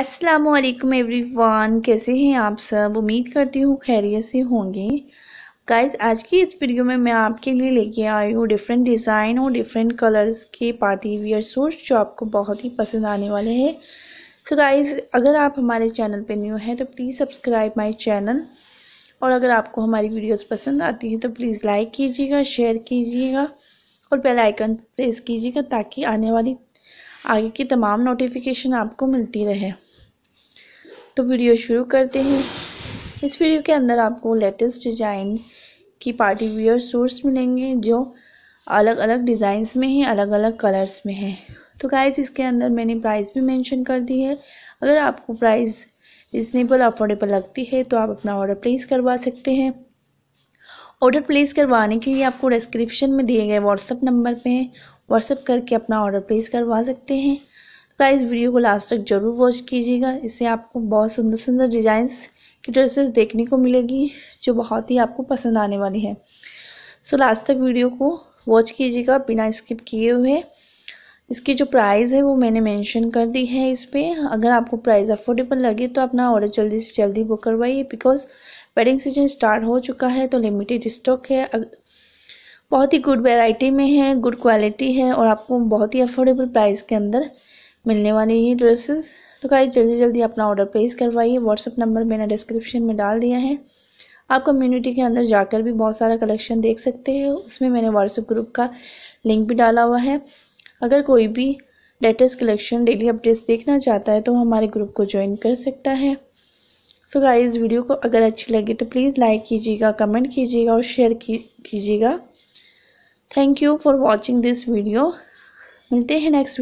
अस्सलाम वालेकुम एवरीवन कैसे हैं आप सब उम्मीद करती हूँ खैरियत से होंगे गाइस आज की इस वीडियो में मैं आपके लिए लेके आई हूँ डिफरेंट डिज़ाइन और डिफरेंट कलर्स के पार्टी वियर सूट जो आपको बहुत ही पसंद आने वाले हैं सो गाइस अगर आप हमारे चैनल पे न्यू हैं तो प्लीज़ सब्सक्राइब माई चैनल और अगर आपको हमारी वीडियोस पसंद आती हैं तो प्लीज़ लाइक कीजिएगा शेयर कीजिएगा और बेलाइकन प्रेस कीजिएगा ताकि आने वाली आगे की तमाम नोटिफिकेशन आपको मिलती रहे तो वीडियो शुरू करते हैं इस वीडियो के अंदर आपको लेटेस्ट डिजाइन की पार्टी वियर सूट्स मिलेंगे जो अलग अलग डिज़ाइंस में हैं अलग अलग कलर्स में हैं तो गाइज इसके अंदर मैंने प्राइस भी मेंशन कर दी है अगर आपको प्राइस रिजनेबल अफोर्डेबल लगती है तो आप अपना ऑर्डर प्लेस करवा सकते हैं ऑर्डर प्लेस करवाने के लिए आपको डिस्क्रिप्शन में दिए गए व्हाट्सअप नंबर पे व्हाट्सअप करके अपना ऑर्डर प्लेस करवा सकते हैं तो इस वीडियो को लास्ट तक जरूर वॉच कीजिएगा इससे आपको बहुत सुंदर सुंदर डिज़ाइंस की ड्रेसेस देखने को मिलेगी जो बहुत ही आपको पसंद आने वाली है सो लास्ट तक वीडियो को वॉच कीजिएगा बिना स्किप किए हुए इसकी जो प्राइस है वो मैंने मेंशन कर दी है इस पर अगर आपको प्राइस अफोर्डेबल लगे तो अपना ऑर्डर जल्दी से जल्दी बुक करवाइए बिकॉज वेडिंग सीजन स्टार्ट हो चुका है तो लिमिटेड स्टॉक है बहुत ही गुड वेराइटी में है गुड क्वालिटी है और आपको बहुत ही अफोर्डेबल प्राइस के अंदर मिलने वाली है ड्रेसेस तो गाइस जल्दी जल्दी अपना ऑर्डर प्लेस करवाइए व्हाट्सअप नंबर मैंने डिस्क्रिप्शन में डाल दिया है आप कम्युनिटी के अंदर जाकर भी बहुत सारा कलेक्शन देख सकते हैं उसमें मैंने व्हाट्सएप ग्रुप का लिंक भी डाला हुआ है अगर कोई भी लेटेस्ट कलेक्शन डेली अपडेट्स देखना चाहता है तो हमारे ग्रुप को ज्वाइन कर सकता है सो गाइज़ वीडियो को अगर अच्छी लगी तो प्लीज़ लाइक कीजिएगा कमेंट कीजिएगा और शेयर कीजिएगा thank you for watching this video मिलते हैं नेक्स्ट